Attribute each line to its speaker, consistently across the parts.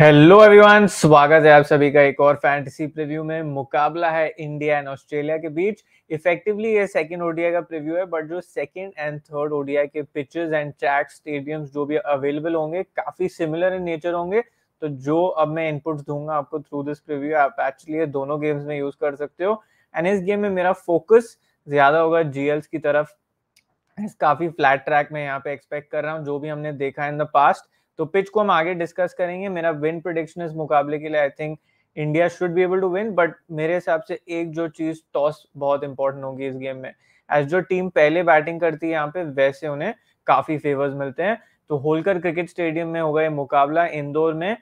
Speaker 1: hello everyone स्वागत है आप सभी का एक और फैंटेसी प्रीव्यू में मुकाबला है इंडिया एंड ऑस्ट्रेलिया के बीच इफेक्टिवली ये सेकंड ओडीआई का प्रीव्यू है बट जो सेकंड एंड थर्ड ओडीआई के पिचेस एंड ट्रैक स्टेडियम्स जो भी अवेलेबल होंगे काफी सिमिलर इन नेचर होंगे तो जो अब मैं इनपुट दूंगा आपको थ्रू दिस प्रिव्यू आप एक्चुअली दोनों गेम्स में यूज कर सकते हो एंड इस गेम में मेरा फोकस ज्यादा होगा जीएल्स की तरफ काफी फ्लैट ट्रैक में यहाँ पे एक्सपेक्ट कर रहा हूँ जो भी हमने देखा है इन द पास्ट तो पिच को हम आगे डिस्कस करेंगे मेरा विन प्रोडिक्शन इस मुकाबले के लिए I think India should be able to win but मेरे हिसाब से एक जो चीज टॉस बहुत इंपॉर्टेंट होगी इस गेम में एज जो टीम पहले बैटिंग करती है यहाँ पे वैसे उन्हें काफी फेवर्स मिलते हैं तो होलकर क्रिकेट स्टेडियम में होगा ये मुकाबला इंदौर में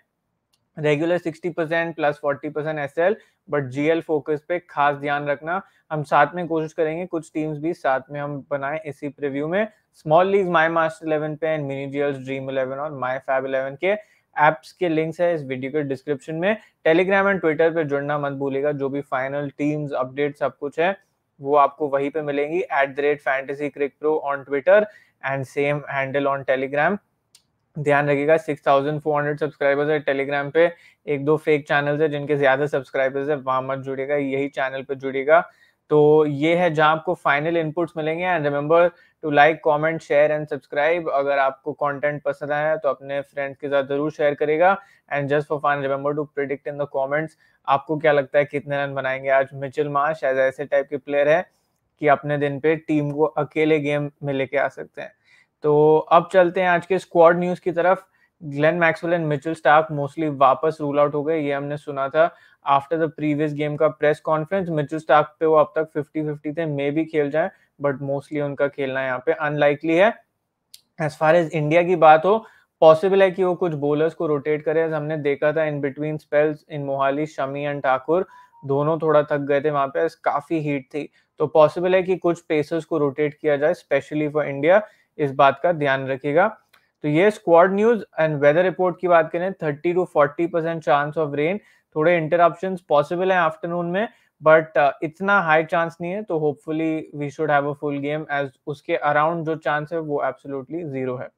Speaker 1: regular 60 percent plus forty percent S L but G L focus पे खास ध्यान रखना हम साथ में कोशिश करेंगे कुछ टीम्स भी साथ में हम बनाए इसी प्रिव्यू में small league my master eleven पे and mini GLs dream eleven और माई फैब इलेवन के एप्स के लिंक्स है इस वीडियो के डिस्क्रिप्शन में टेलीग्राम एंड ट्विटर पे जुड़ना मत भूलेगा जो भी फाइनल टीम्स अपडेट सब कुछ है वो आपको वहीं पे मिलेंगी at the rate fantasy cric pro on Twitter and same handle on Telegram ध्यान रखिएगा 6400 सब्सक्राइबर्स है टेलीग्राम पे एक दो फेक चैनल्स है जिनके ज्यादा सब्सक्राइबर्स है वहां मत जुड़ेगा यही चैनल पे जुड़ेगा तो ये है जहां आपको फाइनल इनपुट्स मिलेंगे and remember to like comment share and subscribe अगर आपको कंटेंट पसंद आया तो अपने फ्रेंड्स के साथ जरूर शेयर करेगा and just for fine remember to predict in the comments आपको क्या लगता है कितने रन बनाएंगे आज मिचिल मार्श एज ऐसे टाइप के प्लेयर है कि अपने दिन पे टीम को अकेले गेम में लेके आ सकते हैं तो अब चलते हैं आज के स्क्वाड न्यूज की तरफ Glenn Maxwell and Mitchell Starc mostly वापस रूल आउट हो गए ये हमने सुना था आफ्टर द प्रीवियस गेम का प्रेस कॉन्फ्रेंस मिचेल स्टार्क पे वो अब तक 50-50 थे मे भी खेल जाए बट मोस्टली उनका खेलना यहाँ पे अनलाइकली है एज फार एज इंडिया की बात हो पॉसिबल है कि वो कुछ बोलर्स को रोटेट करे हमने देखा था in between spells in Mohali Shami and Thakur दोनों थोड़ा थक गए थे वहां पे काफी हीट थी तो पॉसिबल है कि कुछ पेसर्स को रोटेट किया जाए स्पेशली फॉर इंडिया इस बात का ध्यान रखिएगा तो ये squad news and weather report की बात करें thirty to forty percent chance of rain थोड़े इंटरप्शन पॉसिबल है आफ्टरनून में बट uh, इतना हाई चांस नहीं है तो hopefully we should have a full game as उसके अराउंड जो चांस है वो एब्सोल्युटली जीरो है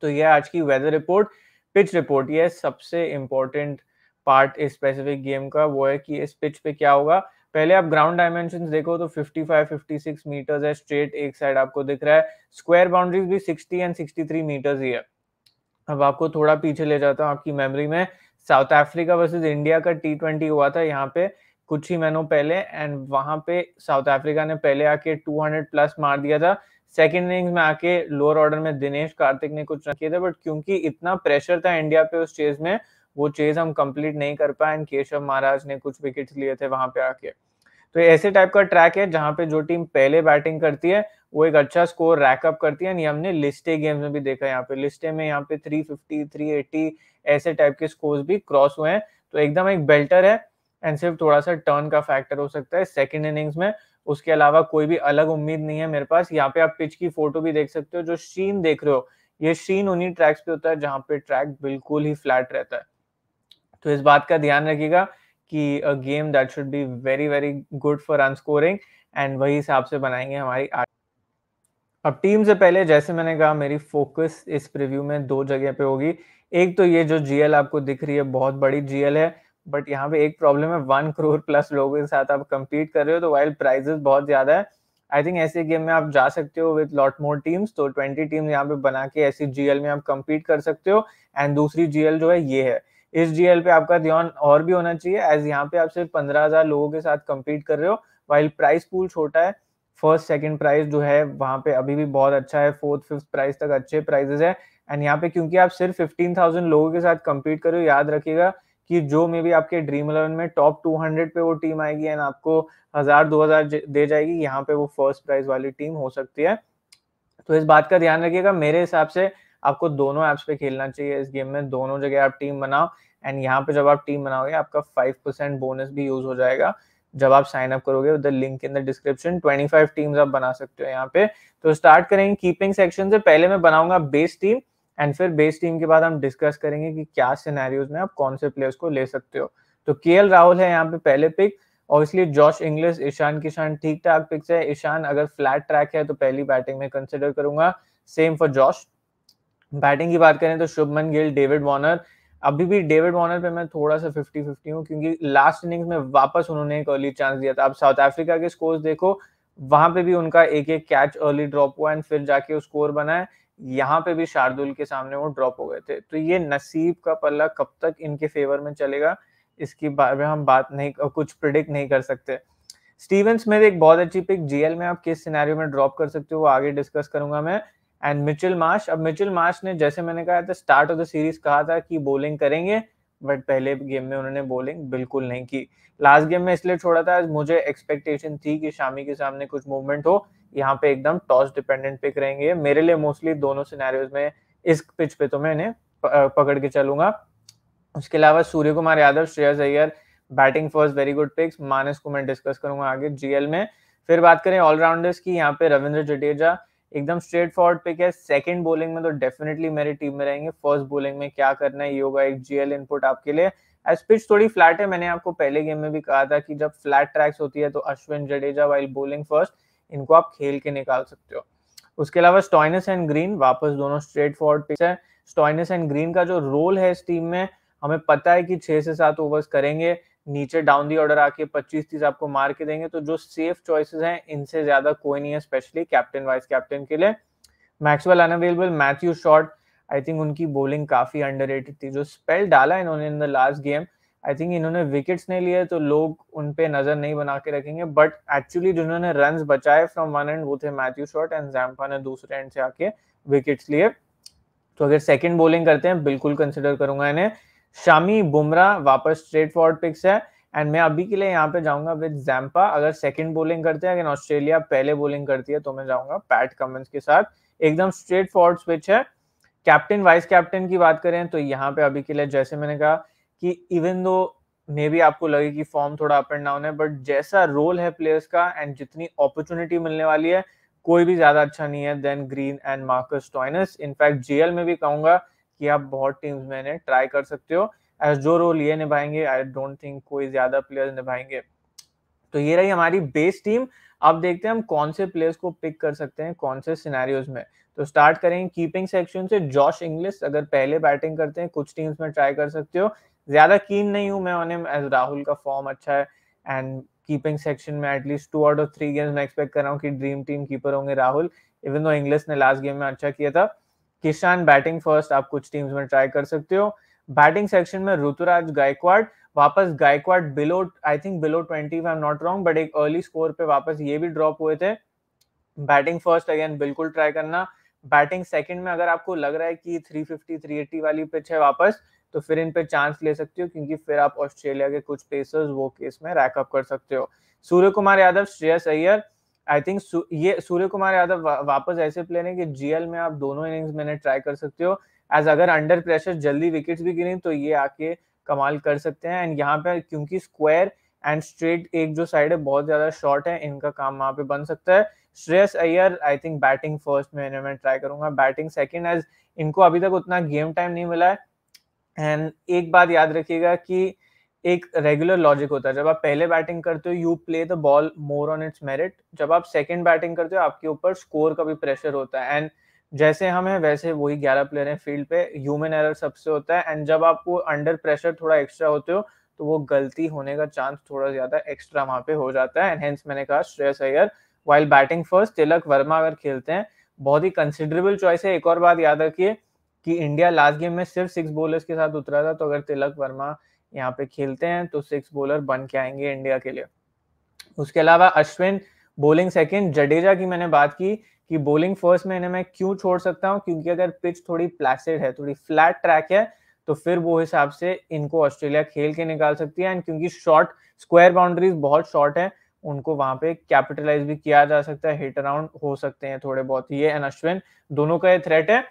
Speaker 1: तो यह आज की वेदर रिपोर्ट पिच रिपोर्ट यह सबसे इंपॉर्टेंट पार्ट इस स्पेसिफिक गेम का वो है कि इस पिच पे क्या होगा पहले आप ग्राउंड डायमेंशन देखो तो 55, 56 मीटर्स है स्ट्रेट एक साइड आपको दिख रहा है स्क्वायर बाउंड्रीज भी 60 एंड 63 मीटर्स ही है अब आपको थोड़ा पीछे ले जाता हूँ आपकी मेमोरी में साउथ अफ्रीका वर्सेज इंडिया का टी ट्वेंटी हुआ था यहाँ पे कुछ ही महीनों पहले एंड वहां पे साउथ अफ्रीका ने पहले आके 200 प्लस मार दिया था सेकेंड इनिंग्स में आके लोअर ऑर्डर में दिनेश कार्तिक ने कुछ रन किए थे बट क्योंकि इतना प्रेशर था इंडिया पे उस चेज में वो चेज हम कंप्लीट नहीं कर पाए एंड केशव महाराज ने कुछ विकेट लिए थे वहां पे आके तो ऐसे टाइप का ट्रैक है जहां पे जो टीम पहले बैटिंग करती है वो एक अच्छा स्कोर रैकअप करती है ये हमने लिस्टे गेम्स में भी देखा यहाँ पे लिस्टे में यहाँ पे 350 380 ऐसे टाइप के स्कोर्स भी क्रॉस हुए हैं तो एकदम एक बेल्टर है एंड सिर्फ थोड़ा सा टर्न का फैक्टर हो सकता है सेकेंड इनिंग्स में उसके अलावा कोई भी अलग उम्मीद नहीं है मेरे पास यहाँ पे आप पिच की फोटो भी देख सकते हो जो शीन देख रहे हो ये शीन उन्हीं ट्रैक्स पे होता है जहाँ पे ट्रैक बिल्कुल ही फ्लैट रहता है तो इस बात का ध्यान रखिएगा कि a game that should be very very good for run scoring and वही हिसाब से बनाएंगे हमारी अब टीम से पहले जैसे मैंने कहा मेरी फोकस इस प्रिव्यू में दो जगह पे होगी एक तो ये जो जीएल आपको दिख रही है बहुत बड़ी जीएल है बट यहाँ पे एक प्रॉब्लम है वन करोड़ प्लस लोगों के साथ आप कंपीट कर रहे हो तो वाइल्ड प्राइजेस बहुत ज्यादा है आई थिंक ऐसे गेम में आप जा सकते हो विद लॉट मोर टीम्स तो ट्वेंटी टीम यहाँ पे बना के ऐसी जीएल में आप कम्पीट कर सकते हो एंड दूसरी जीएल जो है ये है इस डीएल पे आपका ध्यान और भी होना चाहिए एज यहाँ पे आप सिर्फ पंद्रह हजार लोगों के साथ कम्पीट कर रहे हो वाइल प्राइस पूल छोटा है फर्स्ट सेकंड प्राइस जो है वहाँ पे अभी भी बहुत अच्छा है फोर्थ फिफ्थ प्राइस तक अच्छे प्राइजेस है एंड यहाँ पे क्योंकि आप सिर्फ फिफ्टीन थाउजेंड लोगों के साथ कम्पीट करो याद रखिएगा कि जो मे बी आपके ड्रीम इलेवन में टॉप टू हंड्रेड पे वो टीम आएगी एंड आपको हजार दो हजार दे जाएगी यहाँ पे वो फर्स्ट प्राइज वाली टीम हो सकती है तो इस बात का ध्यान रखिएगा मेरे हिसाब से आपको दोनों ऐप्स पे खेलना चाहिए इस गेम में दोनों जगह आप टीम बनाओ एंड यहाँ पे जब आप टीम बनाओगे आपका फाइव परसेंट बोनस भी यूज हो जाएगा जब आप साइन अप करोगे the link in the description 25 teams आप बना सकते हो यहाँ पे तो स्टार्ट करेंगे कीपिंग सेक्शन से पहले मैं बनाऊंगा बेस टीम एंड फिर बेस टीम के बाद हम डिस्कस करेंगे कि क्या सिनेरियोज में आप कौन से प्लेयर्स को ले सकते हो तो के राहुल है यहाँ पे पहले pick obviously Josh Inglis Ishan Kishan ठीक ठाक पिक्स है ईशान अगर फ्लैट ट्रैक है तो पहली बैटिंग में कंसिडर करूंगा सेम फॉर जॉश बैटिंग की बात करें तो शुभमन गिल डेविड वॉर्नर अभी भी डेविड वॉर्नर पे मैं थोड़ा सा फिफ्टी फिफ्टी हूँ क्योंकि लास्ट इनिंग्स में वापस उन्होंने एक अर्ली चांस दिया था अब साउथ अफ्रीका के स्कोर देखो वहां पे भी उनका एक एक कैच अर्ली ड्रॉप हुआ एंड फिर जाके स्कोर बनाए यहाँ पे भी शार्दुल के सामने वो ड्रॉप हो गए थे तो ये नसीब का पल्ला कब तक इनके फेवर में चलेगा इसकी बारे में हम बात नहीं कुछ प्रिडिक्ट नहीं कर सकते स्टीवन स्मिथ एक बहुत अच्छी पिक जीएल में आप किस सिनेरियो में ड्रॉप कर सकते हो वो आगे डिस्कस करूंगा मैं एंड मिचिल मार्श अब मिचिल मार्श ने जैसे मैंने कहा था स्टार्ट ऑफ द सीरीज कहा था कि बॉलिंग करेंगे बट पहले गेम में उन्होंने बॉलिंग बिल्कुल नहीं की लास्ट गेम में इसलिए छोड़ा था मुझे एक्सपेक्टेशन थी कि शामी के सामने कुछ मूवमेंट हो यहाँ पे एकदम टॉस डिपेंडेंट पिक रहेंगे मेरे लिए मोस्टली दोनों सिनेरियोज में इस पिच पे तो मैं इन्हें पकड़ के चलूंगा उसके अलावा Suryakumar Yadav Shreyas Iyer batting first very good picks Marnus को मैं डिस्कस करूंगा आगे जीएल में फिर बात करें ऑलराउंडर्स की यहाँ पे रविंद्र जडेजा एकदम स्ट्रेट फॉरवर्ड पिक है सेकंड बोलिंग में तो डेफिनेटली मेरी टीम में रहेंगे फर्स्ट बोलिंग में क्या करना है ये होगा एक जीएल इनपुट आपके लिए एज पिच थोड़ी फ्लैट है मैंने आपको पहले गेम में भी कहा था कि जब फ्लैट ट्रैक्स होती है तो Ashwin Jadeja while bowling first इनको आप खेल के निकाल सकते हो उसके अलावा स्टॉइनस एंड ग्रीन वापस दोनों स्ट्रेट फॉरवर्ड पिक है स्टॉइनस एंड ग्रीन का जो रोल है इस टीम में हमें पता है कि छह से सात ओवर्स करेंगे नीचे डाउन दी ऑर्डर आके 25 तीस आपको मार के देंगे तो जो सेफ चॉइसेस हैं इनसे ज्यादा कोई नहीं है स्पेशली कैप्टन वाइस कैप्टन के लिए Maxwell unavailable Matthew Short I think उनकी बॉलिंग काफी अंडर थी जो स्पेल डाला इन्होंने in the last game I think इन्होंने विकेट्स नहीं लिए तो लोग उन पे नजर नहीं बना के रखेंगे बट एक्चुअली जिन्होंने रन बचाए फ्रॉम वन एंड वो थे मैथ्यू शॉर्ट एंड जैम्पा ने दूसरे एंड से आके विकेट्स लिए तो अगर सेकंड बॉलिंग करते हैं बिल्कुल कंसिडर करूंगा इन्हें शामी बुमरा वापस स्ट्रेट फॉर्ड पिक्स है एंड मैं अभी के लिए यहाँ पे जाऊंगा विद जैम्पा अगर सेकंड बोलिंग करते हैं अगर ऑस्ट्रेलिया पहले बोलिंग करती है तो मैं जाऊंगा पैट कमेंस के साथ एकदम स्ट्रेट फॉर्ड स्विच है कैप्टन वाइस कैप्टन की बात करें तो यहाँ पे अभी के लिए जैसे मैंने कहा कि इवन दो मे भी आपको लगे कि फॉर्म थोड़ा अप एंड डाउन है बट जैसा रोल है प्लेयर्स का एंड जितनी अपॉर्चुनिटी मिलने वाली है कोई भी ज्यादा अच्छा नहीं है then Green and Marcus Stoinis in fact GL में भी कहूंगा कि आप बहुत टीम्स में ट्राई कर सकते हो एज जो रोल ये निभाएंगे आई डोंट थिंक कोई ज्यादा प्लेयर्स निभाएंगे तो ये रही हमारी बेस टीम अब देखते हैं हम कौन से प्लेयर्स को पिक कर सकते हैं कौन से सिनेरियोज में तो स्टार्ट करेंगे कीपिंग सेक्शन से जॉश इंग्लिस अगर पहले बैटिंग करते हैं कुछ टीम्स में ट्राई कर सकते हो ज्यादा कीन नहीं हूं मैं उन्हें एज राहुल का फॉर्म अच्छा है एंड कीपिंग सेक्शन में at least two out of three games मैं एक्सपेक्ट कर रहा हूँ कि ड्रीम टीम कीपर होंगे राहुल इवन दो इंग्लिस ने लास्ट गेम में अच्छा किया था किसान बैटिंग फर्स्ट आप कुछ टीम्स में ट्राई कर सकते हो बैटिंग सेक्शन में ऋतुराज गायकवाड वापस Gaikwad below I think below twenty I am not wrong but एक अर्ली स्कोर पे वापस ये भी ड्रॉप हुए थे बैटिंग फर्स्ट अगेन बिल्कुल ट्राई करना बैटिंग सेकंड में अगर आपको लग रहा है कि 350 380 वाली पिच है वापस तो फिर इन पे चांस ले सकते हो क्योंकि फिर आप ऑस्ट्रेलिया के कुछ पेसर्स वो केस में रैकअप कर सकते हो Suryakumar Yadav Shreyas Iyer I think ये सूर्य कुमार यादव वा, वापस ऐसे प्लेयर हैं कि जीएल में आप दोनों इनिंग्स मैंने ट्राई कर सकते हो एज अगर अंडर प्रेशर जल्दी विकेट्स भी गिरी तो ये आके कमाल कर सकते हैं एंड यहाँ पे क्योंकि स्क्वायर एंड स्ट्रेट एक जो साइड है बहुत ज्यादा शॉर्ट है इनका काम वहां पे बन सकता है Shreyas Iyer I think batting first में इन्हें मैं ट्राई करूंगा बैटिंग सेकेंड एज इनको अभी तक उतना गेम टाइम नहीं मिला है एंड एक बात याद रखिएगा कि एक रेगुलर लॉजिक होता है जब आप पहले बैटिंग करते हो you play the ball more on its merit जब आप सेकंड बैटिंग करते हो आपके ऊपर स्कोर का भी प्रेशर होता है एंड जैसे हम हैं वैसे वही ग्यारह प्लेयर हैं फील्ड पे ह्यूमन एरर सबसे होता है एंड जब आपको अंडर प्रेशर थोड़ा एक्स्ट्रा होते हो तो वो गलती होने का चांस थोड़ा ज्यादा एक्स्ट्रा वहां पे हो जाता है एंड हेंस मैंने कहा Shreyas Iyer while batting first Tilak Varma अगर खेलते हैं बहुत ही कंसिडरेबल चॉइस है एक और बात याद रखिए कि इंडिया लास्ट गेम में सिर्फ सिक्स बोलर्स के साथ उतरा था तो अगर तिलक वर्मा यहाँ पे खेलते हैं तो सिक्स बॉलर बन के आएंगे इंडिया के लिए उसके अलावा अश्विन बॉलिंग सेकंड जडेजा की मैंने बात की कि बॉलिंग फर्स्ट में इन्हें मैं क्यों छोड़ सकता हूँ क्योंकि अगर पिच थोड़ी प्लेसिड है थोड़ी फ्लैट ट्रैक है तो फिर वो हिसाब से इनको ऑस्ट्रेलिया खेल के निकाल सकती है एंड क्योंकि शॉर्ट स्क्वायर बाउंड्रीज बहुत शॉर्ट है उनको वहां पे कैपिटलाइज भी किया जा सकता है हिट अराउंड हो सकते हैं थोड़े बहुत ये एंड अश्विन दोनों का ये थ्रेट है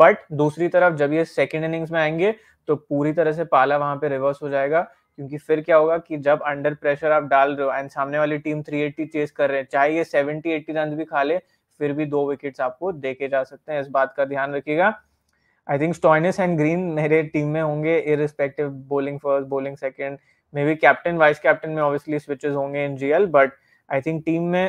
Speaker 1: बट दूसरी तरफ जब ये सेकेंड इनिंग्स में आएंगे तो पूरी तरह से पाला वहां पे रिवर्स हो जाएगा क्योंकि फिर क्या होगा कि जब अंडर प्रेशर आप डाल रहे हो एंड सामने वाली टीम 380 चेस कर रहे हैं चाहे ये 70 80 रन भी खा ले फिर भी दो विकेट्स आपको देके जा सकते हैं इस बात का ध्यान रखिएगा I think Stoinis and Green मेरे टीम में होंगे irrespective bowling first bowling second maybe captain vice captain में ऑब्वियसली स्विचेस होंगे in GL but I think team में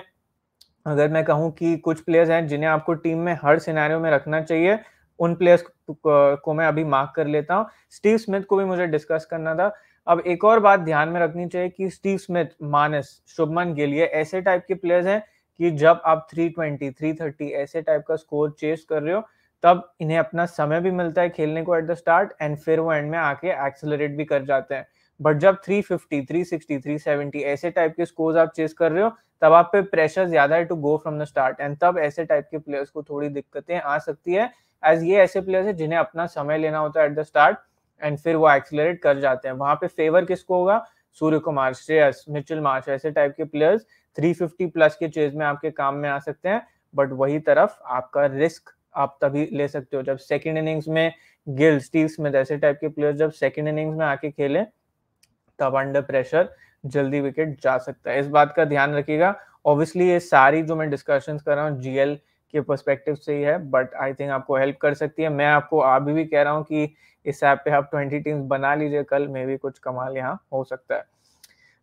Speaker 1: अगर मैं कहूं कि कुछ प्लेयर्स हैं जिन्हें आपको टीम में हर सिनेरियो में रखना चाहिए उन प्लेयर्स को मैं अभी मार्क कर लेता हूँ स्टीव स्मिथ को भी मुझे डिस्कस करना था अब एक और बात ध्यान में रखनी चाहिए कि Steve Smith Marnus Shubman Gill ये ऐसे टाइप के प्लेयर्स हैं कि जब आप 320, 330 ऐसे टाइप का स्कोर चेस कर रहे हो तब इन्हें अपना समय भी मिलता है खेलने को एट द स्टार्ट एंड फिर वो एंड में आके एक्सेलरेट भी कर जाते हैं बट जब 350, 360, 370 ऐसे टाइप के स्कोर्स आप चेस कर रहे हो तब आप पे प्रेशर ज्यादा है to go from the start and तब ऐसे टाइप के प्लेयर्स को थोड़ी दिक्कतें आ सकती है एज ये ऐसे प्लेयर्स है जिन्हें अपना समय लेना होता है एट द स्टार्ट एंड फिर वो एक्सलरेट कर जाते हैं वहां पे फेवर किसको होगा Suryakumar Shreyas Mitchell Marsh ऐसे टाइप के प्लेयर्स 350 प्लस के चेज में आपके काम में आ सकते हैं बट वही तरफ आपका रिस्क आप तभी ले सकते हो जब सेकेंड इनिंग्स में गिल स्टीव स्मिथ ऐसे टाइप के प्लेयर्स जब सेकेंड इनिंग्स में आके खेले तब अंडर प्रेशर जल्दी विकेट जा सकता है इस बात का ध्यान रखिएगा ऑब्वियसली ये सारी जो मैं डिस्कशन कर रहा हूँ जीएल के परस्पेक्टिव से ही है बट आई थिंक आपको हेल्प कर सकती है मैं आपको अभी भी कह रहा हूँ कि इस ऐप पे आप ट्वेंटी टीम्स बना लीजिए कल मे भी कुछ कमाल यहाँ हो सकता है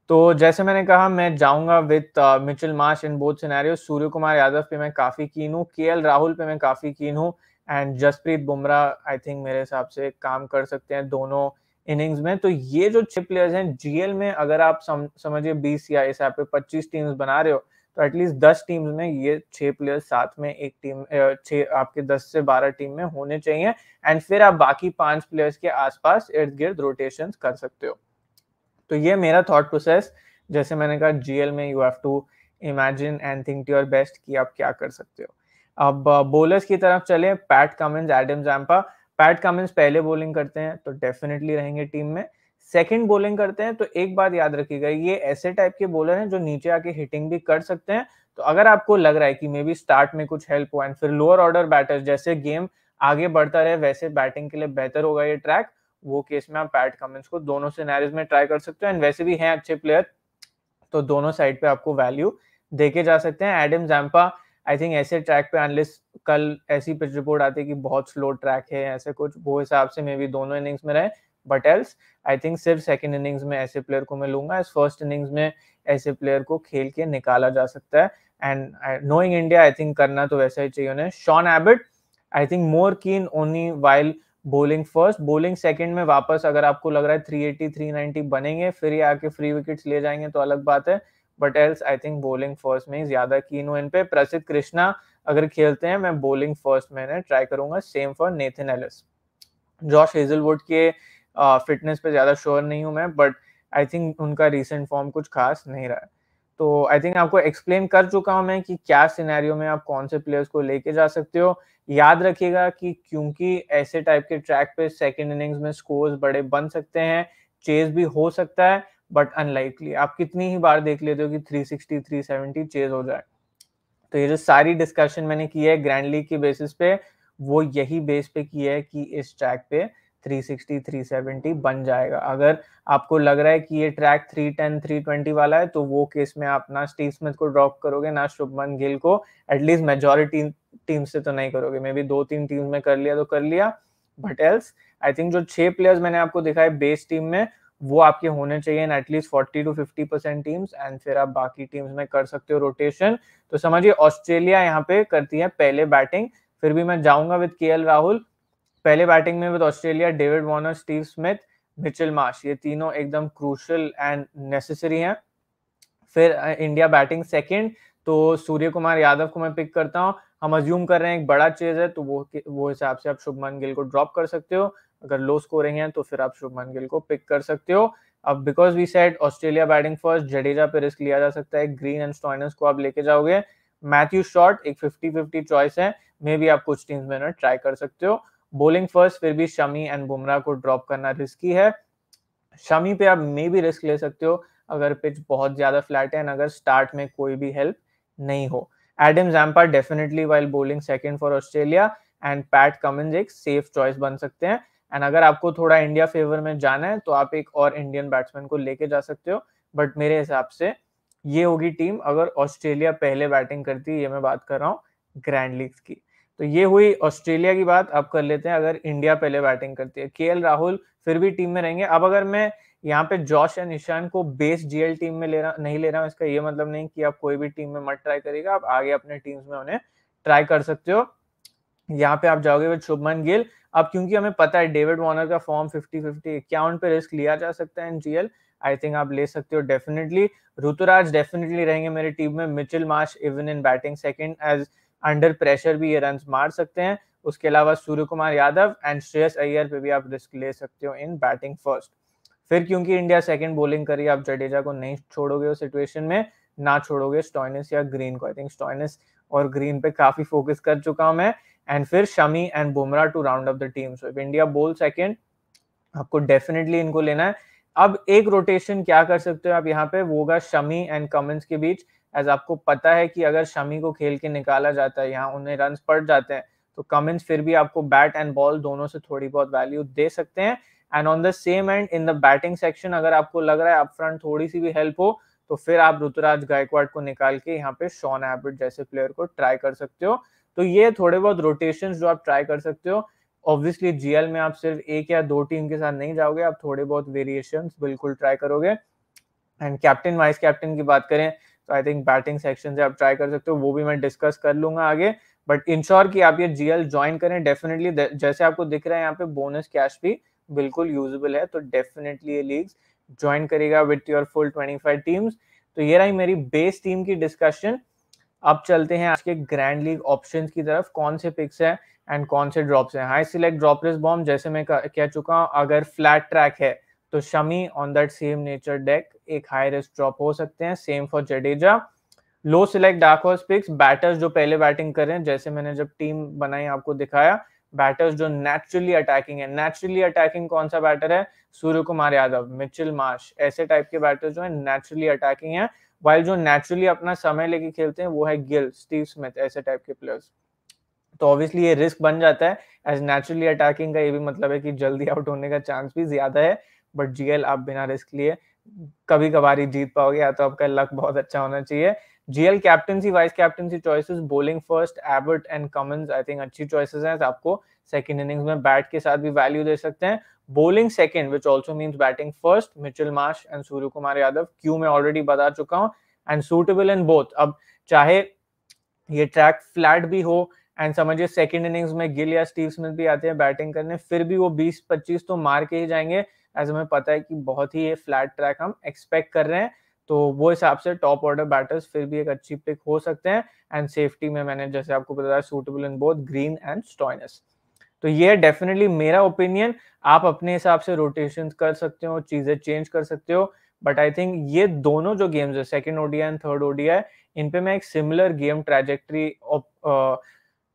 Speaker 1: तो जैसे मैंने कहा मैं जाऊंगा with Mitchell Marsh in both scenario Suryakumar Yadav पे मैं काफी कीन हूँ के राहुल पे मैं काफी कीन हूँ and Jasprit Bumrah I think मेरे हिसाब से काम कर सकते हैं दोनों इनिंग्स में तो ये जो छह प्लेयर्स हैं जीएल में अगर आप सम, समझिए बीस या इस ऐप पे पच्चीस टीम्स बना रहे हो तो एटलीस्ट दस टीम में ये छह प्लेयर्स साथ में एक टीम छह आपके दस से बारह टीम में होने चाहिए एंड फिर आप बाकी पांच प्लेयर्स के आसपास इर्द गिर्द रोटेशन कर सकते हो तो ये मेरा थॉट प्रोसेस जैसे मैंने कहा जीएल में you have to imagine and think to your best कि आप क्या कर सकते हो अब बोलर्स की तरफ चले Pat Cummins Adam Zampa Pat Cummins पहले बोलिंग करते हैं तो डेफिनेटली रहेंगे टीम में सेकंड बोलिंग करते हैं तो एक बात याद रखिएगा ये ऐसे टाइप के बॉलर हैं जो नीचे आके हिटिंग भी कर सकते हैं तो अगर आपको लग रहा है कि मे बी स्टार्ट में कुछ हेल्प हो एंड फिर लोअर ऑर्डर बैटर्स जैसे गेम आगे बढ़ता रहे वैसे बैटिंग के लिए बेहतर होगा ये ट्रैक वो केस में आप पैट कमेंट्स को दोनों सिनेरियोज में ट्राई कर सकते हो एंड वैसे भी हैं अच्छे प्लेयर तो दोनों साइड पे आपको वैल्यू देखे जा सकते हैं एडम जैम्पा आई थिंक ऐसे ट्रैक पे अनलिस कल ऐसी पिच रिपोर्ट आती है कि बहुत स्लो ट्रैक है ऐसे कुछ वो हिसाब से मे भी दोनों इनिंग्स में रहे बट एल्स आई थिंक सिर्फ सेकेंड इनिंग्स में ऐसे प्लेयर को मैं लूंगा एज फर्स्ट इनिंग्स में ऐसे प्लेयर को खेल के निकाला जा सकता है and knowing India I think करना तो वैसा ही चाहिए उन्हें Sean Abbott I think more keen only while bowling first bowling second में वापस अगर आपको लग रहा है थ्री एटी थ्री नाइनटी बनेंगे फिर ही आके फ्री विकेट्स ले जाएंगे तो अलग बात है but else I think bowling first में ही ज्यादा कीन हूँ इन पे प्रसिद्ध कृष्णा अगर खेलते हैं मैं बोलिंग फर्स्ट में ट्राई करूंगा same for Nathan Ellis Josh Hazlewood के फिटनेस uh, पे ज़्यादा श्योर नहीं हूँ मैं बट आई थिंक उनका रिसेंट फॉर्म कुछ खास नहीं रहा है तो आई थिंक आपको एक्सप्लेन कर चुका हूं मैं कि क्या सिनेरियो में आप कौन से प्लेयर्स को लेके जा सकते हो याद रखिएगा कि क्योंकि ऐसे टाइप के ट्रैक पे सेकेंड इनिंग्स में स्कोर्स बड़े बन सकते हैं चेज भी हो सकता है बट अनलाइकली आप कितनी ही बार देख लेते हो कि 360 370 चेज हो जाए तो ये जो सारी डिस्कशन मैंने की है ग्रैंड लीग बेसिस पे वो यही बेस पे की है कि इस ट्रैक पे 360 370 बन जाएगा अगर आपको लग रहा है कि ये ट्रैक 310 320 वाला है तो वो केस में आप ना स्टीव स्मिथ को ड्रॉप करोगे ना शुभमन गिल को एटलीस्ट मेजोरिटी टीम से तो नहीं करोगे मे बी दो तीन टीम में कर लिया तो कर लिया बट एल्स आई थिंक जो छह प्लेयर्स मैंने आपको दिखाए बेस टीम में वो आपके होने चाहिए in at least forty to fifty percent teams and फिर आप बाकी टीम्स में कर सकते हो रोटेशन तो समझिए ऑस्ट्रेलिया यहाँ पे करती है पहले बैटिंग फिर भी मैं जाऊंगा विद के राहुल पहले बैटिंग में with Australia David Warner Steve Smith Mitchell Marsh ये तीनों एकदम क्रूशल एंड नेसेसरी हैं फिर इंडिया बैटिंग सेकंड तो सूर्य कुमार यादव को मैं पिक करता हूँ हम अज्यूम कर रहे हैं एक बड़ा चेज है तो वो वो हिसाब से आप शुभमन गिल को ड्रॉप कर सकते हो अगर लो स्कोरिंग है तो फिर आप शुभमन गिल को पिक कर सकते हो अब because we set Australia batting first Jadeja पे रिस्क लिया जा सकता है ग्रीन एंड स्टॉइनस को आप लेके जाओगे मैथ्यू शॉर्ट एक फिफ्टी फिफ्टी चॉइस है मे भी आप कुछ टीम्स में ट्राई कर सकते हो बोलिंग फर्स्ट फिर भी शमी एंड बुमराह को ड्रॉप करना रिस्की है शमी पे आप मे भी रिस्क ले सकते हो अगर पिच बहुत ज्यादा फ्लैट है एंड अगर स्टार्ट में कोई भी हेल्प नहीं हो Adam Zampa definitely while bowling second for Australia and Pat Cummins एक सेफ चॉइस बन सकते हैं एंड अगर आपको थोड़ा इंडिया फेवर में जाना है तो आप एक और इंडियन बैट्समैन को लेके जा सकते हो बट मेरे हिसाब से ये होगी टीम अगर ऑस्ट्रेलिया पहले बैटिंग करती है ये मैं बात कर रहा हूँ ग्रैंड लीग की तो ये हुई ऑस्ट्रेलिया की बात अब कर लेते हैं अगर इंडिया पहले बैटिंग करती है के राहुल फिर भी टीम में रहेंगे अब अगर मैं यहाँ पे जॉश एंड ईशान को बेस जीएल टीम में ले रहा नहीं ले रहा हूँ इसका ये मतलब नहीं कि आप कोई भी टीम में मत ट्राई करेगा आप आगे अपने टीम्स में उन्हें ट्राई कर सकते हो यहाँ पे आप जाओगे विद शुभमन गिल अब क्योंकि हमें पता है डेविड वॉर्नर का फॉर्म फिफ्टी क्या इक्यावन पे रिस्क लिया जा सकता है इन जीएल आई थिंक आप ले सकते हो डेफिनेटली ऋतुराज डेफिनेटली रहेंगे मेरी टीम में Mitchell Marsh even in batting second as under pressure भी ये रन मार सकते हैं उसके अलावा सूर्य कुमार यादव एंड श्रेयस अय्यर पे भी आप रिस्क ले सकते हो इन बैटिंग फर्स्ट फिर क्योंकि इंडिया सेकंड बॉलिंग करिए आप जडेजा को नहीं छोड़ोगे उस सिचुएशन में ना छोड़ोगे स्टॉइनिस या ग्रीन को आई थिंक स्टॉइनिस और ग्रीन पे काफी फोकस कर चुका हूं मैं एंड फिर Shami and Bumrah to round up the team so if India bowl second आपको डेफिनेटली इनको लेना है अब एक रोटेशन क्या कर सकते हो आप यहाँ पे वो होगा शमी एंड कमिंस के बीच एज आपको पता है कि अगर शमी को खेल के निकाला जाता है यहाँ उन्हें रन पड़ जाते हैं तो कमिंस फिर भी आपको बैट एंड बॉल दोनों से थोड़ी बहुत वैल्यू दे सकते हैं and on the same and in the batting section अगर आपको लग रहा है अप फ्रंट थोड़ी सी भी हेल्प हो तो फिर आप ऋतुराज गायकवाड़ को निकाल के यहाँ पे शॉन एबिट जैसे प्लेयर को ट्राई कर सकते हो तो ये थोड़े बहुत रोटेशन जो आप ट्राई कर सकते हो ऑब्वियसली जीएल में आप सिर्फ एक या दो टीम के साथ नहीं जाओगे आप थोड़े बहुत वेरिएशन बिल्कुल ट्राई करोगे एंड कैप्टन वाइस कैप्टन की बात करें आई थिंक बैटिंग सेक्शन से आप ट्राई कर सकते हो वो भी मैं डिस्कस कर लूंगा आगे बट इंश्योर कि आप ये जीएल ज्वाइन करें डेफिनेटली जैसे आपको दिख रहा है यहाँ पे बोनस कैश भी बिल्कुल यूजेबल है तो डेफिनेटली ये लीग ज्वाइन करेगा with your full twenty five teams तो ये रही मेरी बेस टीम की डिस्कशन अब चलते हैं आज के ग्रैंड लीग ऑप्शन की तरफ कौन से पिक्स है एंड कौन से ड्रॉप्स हैं हाई सिलेक्ट ड्रॉपलेस बॉम्ब जैसे मैं कह चुका हूँ अगर फ्लैट ट्रैक है तो Shami on that same nature deck एक हाई रिस्क ड्रॉप हो सकते हैं सेम फॉर जडेजा लो select dark horse picks batters जो पहले बैटिंग कर रहे हैं जैसे मैंने जब टीम बनाई आपको दिखाया बैटर्स जो नेचुरली अटैकिंग है नेचुरली अटैकिंग कौन सा बैटर है Suryakumar Yadav Mitchell Marsh ऐसे टाइप के बैटर जो है नेचुरली अटैकिंग है वाइल जो नेचुरली अपना समय लेके खेलते हैं वो है गिल स्टीव स्मिथ ऐसे टाइप के प्लेयर्स तो ऑब्वियसली ये रिस्क बन जाता है एज नेचुरली अटैकिंग का ये भी मतलब है कि जल्दी आउट होने का चांस भी ज्यादा है बट जीएल आप बिना रिस्क लिए कभी कभार ही जीत पाओगे या तो आपका लक बहुत अच्छा होना चाहिए GL captaincy vice captaincy choices bowling first Abbott and Cummins I think अच्छी चॉइसेस हैं तो आपको सेकंड इनिंग्स में बैट के साथ भी वैल्यू दे सकते हैं bowling second which also means batting first Mitchell Marsh and Suryakumar Yadav क्यू मैं ऑलरेडी बता चुका हूँ एंड सूटेबल इन बोथ अब चाहे ये ट्रैक फ्लैट भी हो एंड समझिए सेकंड इनिंग्स में गिल या स्टीव स्मिथ भी आते हैं बैटिंग करने फिर भी वो 20 25 तो मार के ही जाएंगे एज हमें पता है कि बहुत ही ये फ्लैट ट्रैक हम एक्सपेक्ट कर रहे हैं तो वो हिसाब से टॉप ऑर्डर बैटर्स फिर भी एक अच्छी पिक हो सकते हैं एंड सेफ्टी में मैंने जैसे आपको बताया suitable in both Green and Stoinis तो ये डेफिनेटली मेरा ओपिनियन आप अपने हिसाब से रोटेशन कर सकते हो चीजें चेंज कर सकते हो बट आई थिंक ये दोनों जो गेम्स है second ODI and third ODI in पे मैं एक सिमिलर गेम ट्रेजेक्ट्री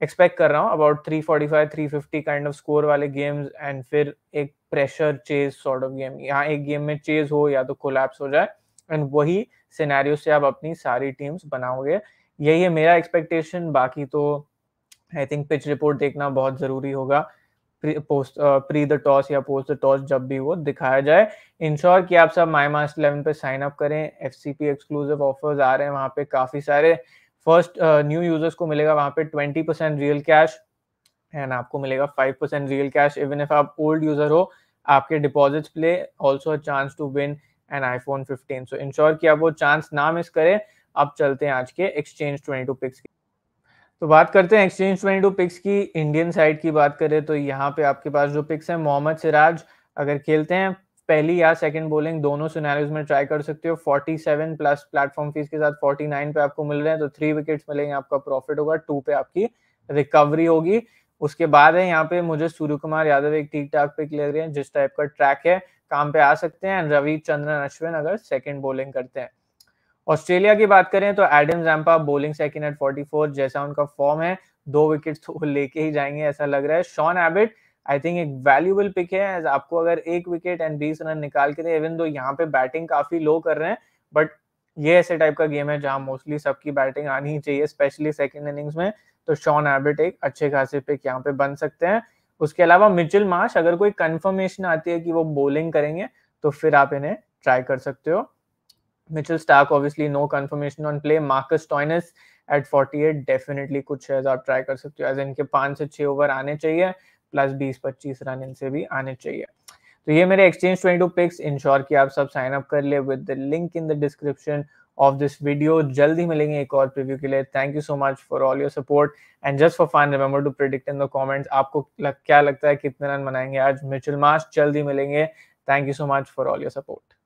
Speaker 1: एक्सपेक्ट कर रहा हूँ about three forty five three fifty kind of score वाले गेम्स एंड फिर एक pressure chase sort of game यहाँ एक गेम में चेज हो या तो कोलैप्स हो जाए एंड वही सिनेरियो से आप अपनी सारी टीम्स बनाओगे यही है मेरा एक्सपेक्टेशन बाकी तो आई थिंक पिच रिपोर्ट देखना बहुत ज़रूरी होगा पोस्ट प्री द टॉस या पोस्ट द टॉस जब भी वो दिखाया जाए इंश्योर कि आप सब माई मास्ट इलेवन पे साइन अप करें F C P exclusive offers आ रहे हैं वहाँ पे काफ़ी सारे फर्स्ट न्यू यूजर्स को मिलेगा वहां पे 20% परसेंट रियल कैश एंड आपको मिलेगा 5% percent real cash even if आप ओल्ड यूजर हो आपके deposits play also chance to win an iPhone 15 so ensure कि आप वो चांस ना मिस करें अब चलते हैं आज के एक्सचेंज 22 पिक्स की तो बात करते हैं एक्सचेंज ट्वेंटी टू पिक्स की इंडियन साइड की बात करें तो यहाँ पे आपके पास जो पिक्स हैं मोहम्मद सिराज अगर खेलते हैं पहली या सेकंड बोलिंग दोनों सिनेरियोज में ट्राई कर सकते हो 47 प्लस प्लेटफॉर्म फीस के साथ 49 पे आपको मिल रहे हैं तो थ्री विकेट्स मिलेंगे आपका प्रॉफिट होगा टू पे आपकी रिकवरी होगी उसके बाद है यहाँ पे मुझे सूर्य कुमार यादव एक ठीक ठाक पिक ले रहे हैं जिस टाइप का ट्रैक है काम पे आ सकते हैं रवि चंद्रन अश्विन अगर सेकंड बोलिंग करते हैं ऑस्ट्रेलिया की बात करें तो Adam Zampa bowling second at 44 जैसा उनका फॉर्म है दो तो विकेट लेके ही जाएंगे ऐसा लग रहा है शॉन एबिट आई थिंक एक वैल्यूबल पिक है आपको अगर एक विकेट एंड बीस रन निकाल के दे इवन दो यहाँ पे बैटिंग काफी लो कर रहे हैं बट ये ऐसे टाइप का गेम है जहाँ मोस्टली सबकी बैटिंग आनी ही चाहिए स्पेशली सेकेंड इनिंग्स में तो शॉन एबिट एक अच्छे खासे पिक यहाँ पे बन सकते हैं उसके अलावा मिचिल मार्श अगर कोई कंफर्मेशन आती है कि वो बॉलिंग करेंगे तो फिर आप इन्हें ट्राई कर सकते हो Mitchell Starc obviously no confirmation on play Marcus Stoinis at 48 definitely कुछ आप ट्राई कर सकते हो एज इनके पांच से छह ओवर आने चाहिए प्लस बीस पच्चीस रन इनसे भी आने चाहिए तो ये मेरे एक्सचेंज टू पिक्स इंश्योर कि आप सब साइन अप कर ले with the link in the description of this video जल्दी मिलेंगे एक और प्रीव्यू के लिए thank you so much for all your support and just for fun remember to predict in the comments आपको क्या लगता है कितने रन बनाएंगे आज म्यूचुअल मार्च जल्दी मिलेंगे thank you so much for all your support